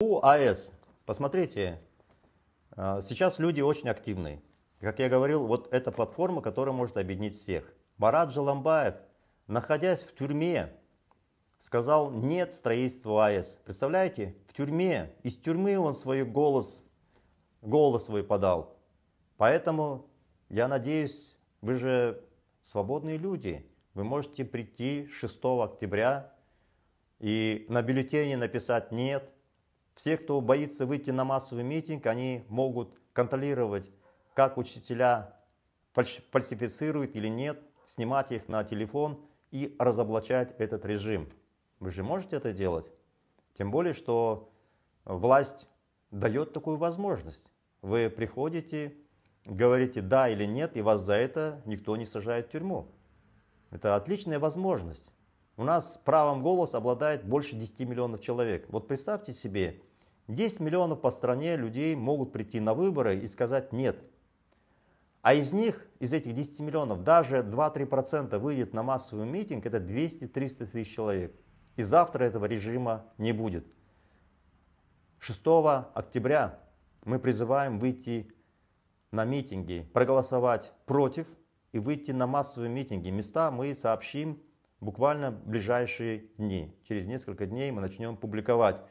У АЭС, посмотрите, а, сейчас люди очень активны. Как я говорил, вот эта платформа, которая может объединить всех. Марат Жаламбаев, находясь в тюрьме, сказал нет строительству АЭС. Представляете, в тюрьме, из тюрьмы он свой голос, голос свой подал. Поэтому я надеюсь, вы же свободные люди. Вы можете прийти 6 октября и на бюллетене написать «нет», все, кто боится выйти на массовый митинг, они могут контролировать, как учителя фальсифицируют или нет, снимать их на телефон и разоблачать этот режим. Вы же можете это делать? Тем более, что власть дает такую возможность. Вы приходите, говорите да или нет, и вас за это никто не сажает в тюрьму. Это отличная возможность. У нас правом голоса обладает больше 10 миллионов человек. Вот представьте себе, 10 миллионов по стране людей могут прийти на выборы и сказать «нет». А из них, из этих 10 миллионов, даже 2-3% выйдет на массовый митинг, это 200-300 тысяч человек. И завтра этого режима не будет. 6 октября мы призываем выйти на митинги, проголосовать против и выйти на массовые митинги. Места мы сообщим буквально в ближайшие дни. Через несколько дней мы начнем публиковать